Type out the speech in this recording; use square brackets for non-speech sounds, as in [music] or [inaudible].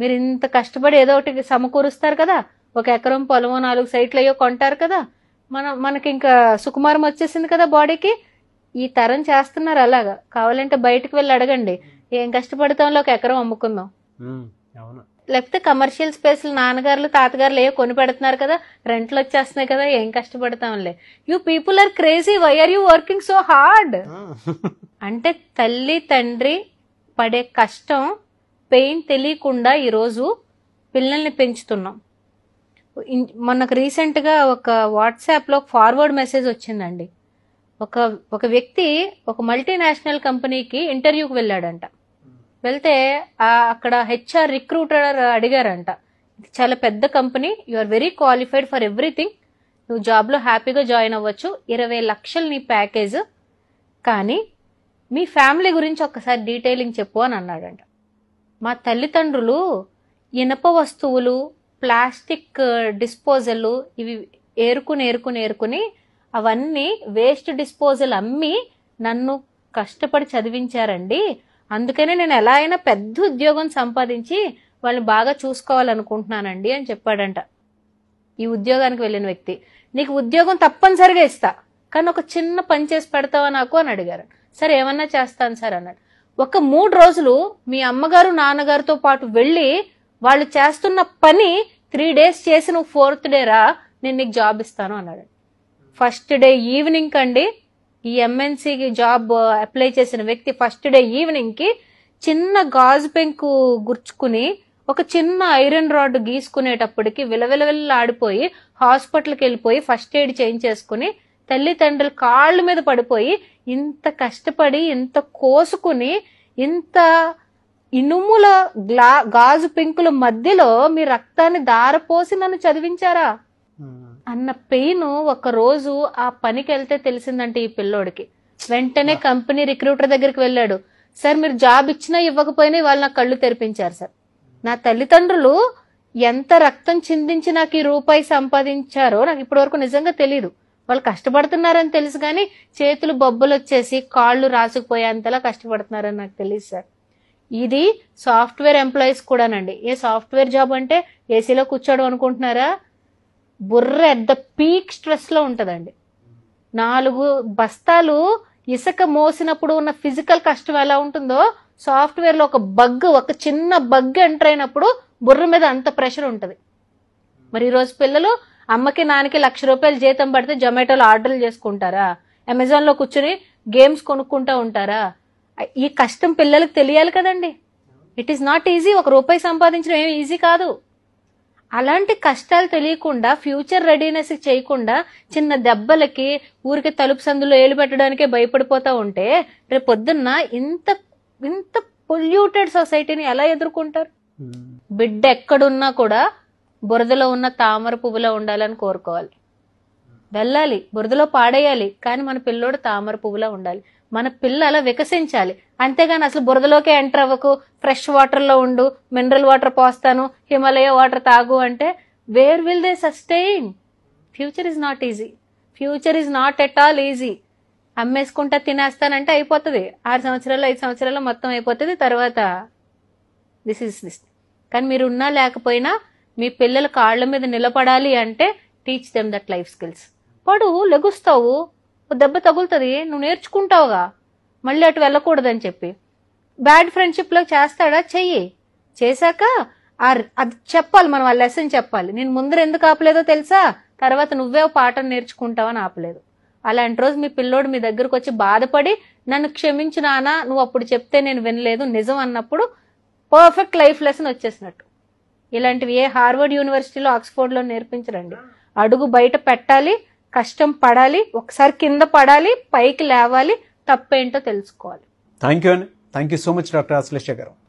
మీరు ఇంత కష్టపడి ఏదో ఒకటి సమకూరుస్తారు కదా ఒక ఎకరం పొలమో నాలుగు సైట్లు అయ్యో కొంటారు కదా మన మనకి ఇంకా సుకుమారం వచ్చేసింది కదా బాడీకి ఈ తరం చేస్తున్నారు అలాగా కావాలంటే బయటకు వెళ్ళి అడగండి ఏం కష్టపడతాంలో ఒక ఎకరం అమ్ముకుందాం లేకపోతే కమర్షియల్ స్పేస్ నాన్నగారులు తాతగారులు ఏ కొని పెడుతున్నారు కదా రెంట్లు వచ్చేస్తున్నాయి కదా ఏం కష్టపడతాంలే you people are crazy why are you working so hard [laughs] అంటే తల్లి తండ్రి పడే కష్టం పెయిన్ తెలియకుండా ఈరోజు పిల్లల్ని పెంచుతున్నాం మనకు రీసెంట్గా ఒక వాట్సాప్లో ఫార్వర్డ్ మెసేజ్ వచ్చిందండి ఒక ఒక వ్యక్తి ఒక మల్టీనేషనల్ కంపెనీకి ఇంటర్వ్యూకి వెళ్ళాడంట వెళ్తే అక్కడ హెచ్ఆర్ రిక్రూటర్ అడిగారంట ఇది చాలా పెద్ద company you are very qualified for everything నువ్వు జాబ్లో హ్యాపీగా జాయిన్ అవ్వచ్చు ఇరవై లక్షలు నీ ప్యాకేజ్ కానీ మీ ఫ్యామిలీ గురించి ఒకసారి డీటెయిలింగ్ చెప్పు అని అన్నాడంట మా తల్లిదండ్రులు ఇనప వస్తువులు ప్లాస్టిక్ uh, డిస్పోజల్ ఇవి ఏరుకుని ఏరుకుని ఏరుకుని అవన్నీ వేస్ట్ డిస్పోజల్ అమ్మి నన్ను కష్టపడి చదివించారండి అందుకనే నేను ఎలా అయినా పెద్ద ఉద్యోగం సంపాదించి వాళ్ళని బాగా చూసుకోవాలనుకుంటున్నానండి అని చెప్పాడంట ఈ ఉద్యోగానికి వెళ్ళిన వ్యక్తి నీకు ఉద్యోగం తప్పనిసరిగా ఇస్తా కానీ ఒక చిన్న పని చేసి పెడతావా నాకు అని అడిగారు సరే ఏమన్నా చేస్తాను సార్ అన్నాడు ఒక మూడు రోజులు మీ అమ్మగారు నాన్నగారితో పాటు వెళ్ళి వాళ్ళు చేస్తున్న పని త్రీ డేస్ చేసి నువ్వు ఫోర్త్ డే రా నేను నీకు జాబ్ ఇస్తాను అన్నాడు ఫస్ట్ డే ఈవినింగ్ అండి ఈ ఎంఎన్సీకి జాబ్ అప్లై చేసిన వ్యక్తి ఫస్ట్ డే ఈవినింగ్కి చిన్న గాజు పెంకు గుర్చుకుని ఒక చిన్న ఐరన్ రాడ్ గీసుకునేటప్పటికి విలవిలవిల్లాడిపోయి హాస్పిటల్కి వెళ్ళిపోయి ఫస్ట్ ఎయిడ్ చేయించేసుకుని తల్లిదండ్రులు కాళ్ళ మీద పడిపోయి ఇంత కష్టపడి ఇంత కోసుకుని ఇంత ఇనుముల గ్లా గాజు పింకుల మధ్యలో మీ రక్తాన్ని దారపోసి నన్ను చదివించారా అన్న పెయిన్ ఒక రోజు ఆ పనికి వెళ్తే తెలిసిందంటే ఈ పిల్లోడికి వెంటనే కంపెనీ రిక్రూటర్ దగ్గరికి వెళ్ళాడు సార్ మీరు జాబ్ ఇచ్చినా ఇవ్వకపోయినా వాళ్ళు నా కళ్ళు తెరిపించారు సార్ నా తల్లిదండ్రులు ఎంత రక్తం చిందించి నాకు ఈ రూపాయి సంపాదించారో నాకు ఇప్పటి వరకు నిజంగా తెలియదు వాళ్ళు కష్టపడుతున్నారని తెలుసు కానీ చేతులు బొబ్బలు వచ్చేసి కాళ్ళు రాసుకుపోయేంతలా కష్టపడుతున్నారని నాకు తెలియదు సార్ ఇది సాఫ్ట్వేర్ ఎంప్లాయీస్ కూడానండి ఏ సాఫ్ట్వేర్ జాబ్ అంటే ఏసీలో కూర్చోడం అనుకుంటున్నారా బుర్ర ఎట్ ద పీక్ స్ట్రెస్లో ఉంటుందండి నాలుగు బస్తాలు ఇసుక మోసినప్పుడు ఉన్న ఫిజికల్ కష్టం ఎలా ఉంటుందో సాఫ్ట్వేర్లో ఒక బగ్ ఒక చిన్న బగ్ ఎంటర్ అయినప్పుడు బుర్ర మీద అంత ప్రెషర్ ఉంటుంది మరి ఈరోజు పిల్లలు అమ్మకి నాన్నకి లక్ష రూపాయలు జీతం పడితే జొమాటోలో ఆర్డర్లు చేసుకుంటారా అమెజాన్లో కూర్చొని గేమ్స్ కొనుక్కుంటూ ఉంటారా ఈ కష్టం పిల్లలకు తెలియాలి కదండి ఇట్ ఈస్ నాట్ ఈజీ ఒక రూపాయి సంపాదించడం ఏమి ఈజీ కాదు అలాంటి కష్టాలు తెలియకుండా ఫ్యూచర్ రెడీనెస్ చేయకుండా చిన్న దెబ్బలకి ఊరికే తలుపు సందులో ఏలు పెట్టడానికే భయపడిపోతూ ఉంటే రేపు పొద్దున్న ఇంత ఇంత పొల్యూటెడ్ సొసైటీని ఎలా ఎదుర్కొంటారు hmm. బిడ్డ ఎక్కడున్నా కూడా బురదలో ఉన్న తామర పువ్వులో ఉండాలని కోరుకోవాలి వెళ్ళాలి బురదలో పాడేయాలి కానీ మన పిల్లోడు తామర పువ్వులో ఉండాలి మన పిల్ల అలా వికసించాలి అంతేగాని అసలు బురదలోకే ఎంటర్ అవ్వకు ఫ్రెష్ వాటర్లో ఉండు మినరల్ వాటర్ పోస్తాను హిమాలయ వాటర్ తాగు అంటే where will they sustain future is not easy future is not at all easy అమ్మేసుకుంటా తినేస్తానంటే అయిపోతుంది ఆరు సంవత్సరాలు ఐదు సంవత్సరాలు మొత్తం అయిపోతుంది తర్వాత దిస్ ఇస్ దిస్ కానీ మీరు ఉన్నా లేకపోయినా మీ పిల్లల కాళ్ళ మీద నిలబడాలి అంటే teach them that life skills పడు లెగుస్తావు దెబ్బ తగులుతుంది నువ్వు నేర్చుకుంటావుగా మళ్ళీ అటు వెళ్ళకూడదని చెప్పి బ్యాడ్ ఫ్రెండ్షిప్లో చేస్తాడా చెయ్యి చేశాక అది చెప్పాలి మనం ఆ లెసన్ చెప్పాలి నేను ముందర ఎందుకు ఆపలేదో తెలుసా తర్వాత నువ్వే పాఠం నేర్చుకుంటావని ఆపలేదు అలాంటి రోజు మీ పిల్లోడు మీ దగ్గరకు వచ్చి బాధపడి నన్ను క్షమించినానా నానా నువ్వు అప్పుడు చెప్తే నేను వినలేదు నిజం అన్నప్పుడు పర్ఫెక్ట్ లైఫ్ లెసన్ వచ్చేసినట్టు ఇలాంటివి ఏ హార్వర్డ్ యూనివర్సిటీలో ఆక్స్ఫోర్డ్లో నేర్పించరండి అడుగు బయట పెట్టాలి కష్టం పడాలి ఒకసారి కింద పడాలి పైకి లేవాలి తప్పేంటో తెలుసుకోవాలి థ్యాంక్ యూ అండి thank you so much doctor Ashlesha గారు